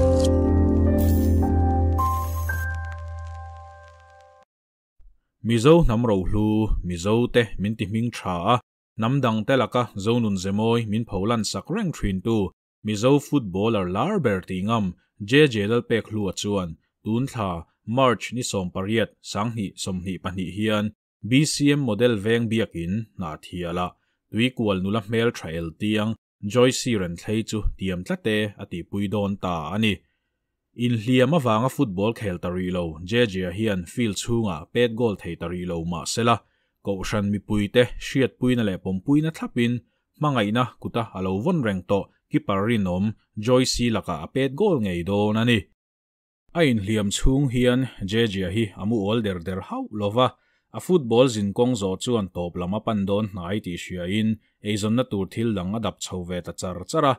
မီဇိုနမ်ရောလူမီဇိုတေမင်တိမင်းချာနမ်ဒန့်တေလကဇိုနွန်ဇေမွိမင်ဖိုလန်စကရန့်ထရင်တူမီဇိုဖုတ်ဘောလာလာဘာတီငမ်ဂျေဂျေလပက်ခလွတ်ချွန်းတွန်းသာမာချ်နိဆောမ်ပရီယတ်ဆန်းဟီဆုံဟီပ်ဟီဟီနိ်ရို Joyce ren thlei chu tiam tlate ati a pui don ta ani in hliam awanga football khel tari lo jejia hian field chunga pet goal thei tari lo ma sela ko shan mi pui te shiat pui na le pom pui na thlapin mangaina kuta alo won reng to keeper rinom Joyce laka pet goal ngei don ani ain hliam chhung hian jejia hi amu older der der hau lova a football zin kong zo chu an top lama pandon na hnai ti hria in eizon na tur thil lang adap chho ve ta char chara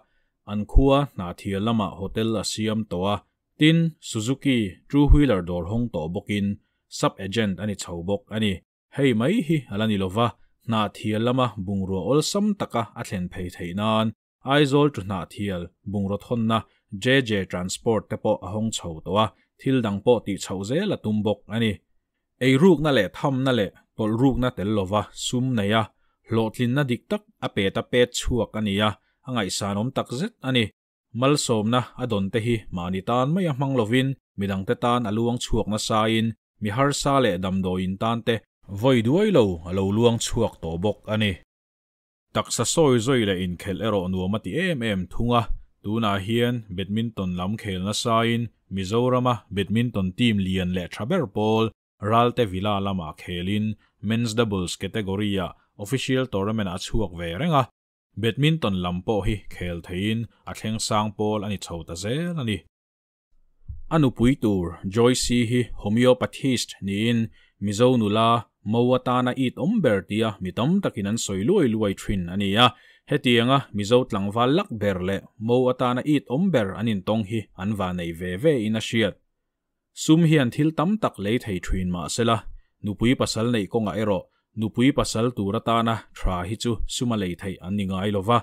an khuwa na thia lama hotel a siam towa tin suzuki true wheeler dor hong to bokin sub agent ani chho bok ani hey mai hi alani lova na thia lama bungro ol sam taka a thlen phei theinan aizol tu na thial bungro thon na jj transport te po a hong chho towa thil dang po ti chho ze la tumbok ani ไอ้รูกนั่นแหละทอมนั่นแหละปลรูกนั่นแต่ลวะซุ่มเนี่ยโหลดลินน่ะดิกตักอเปตอเปตชัวกันเนี่ยไงสานมตักเซ็ตอันนี้มัลสมนะอดนเตฮิมานิตานไม่ยังมังลวินมิดังเตตานอลวงชัวกนะสายินมิฮาร์ซาเลดัมโดยินตานเตไว้ด้วยโลาเรลวงชัวกตบกอันนี้ตักสะซอยซอยเลยอินเคลเอรนัวมาติเอ็มเอ็มทุงะตูนาเฮียนเบดมินตันลำเคลนะสายินมิโซรามะเบดมินตันทีมเลียนและทราเบอร์บอล Ralte Vila lama khelin men's doubles kategoria official tournament at chuak ve renga badminton lampo hi khel thein a thleng sang pol ani chhota zel ani anu Puitur joyce hi homeopathist niin mizo nula na it ombertia tia mitam takin an soiloi trin thin ania hetianga mizo tlangwal lak berle na it omber anin tong hi anwa nei ve ve in a sum hian thil tam tak lei thei thuin ma sela nupui pasal nei ko nga ero nupui pasal tu rata na thra hi chu suma lei thei an ni ngai lova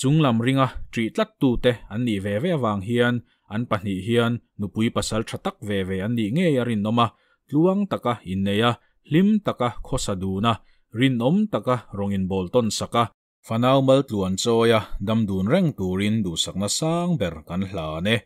chunglam ringa tri tlat tu te an ni ve ve wang hian an pahni hian nupui pasal thatak ve ve an ni nge yarin noma tluang taka inneya lim taka khosaduna rin om taka rongin bolton saka fanau mal tluan choya damdun reng turin du sakna sang ber kan hla ne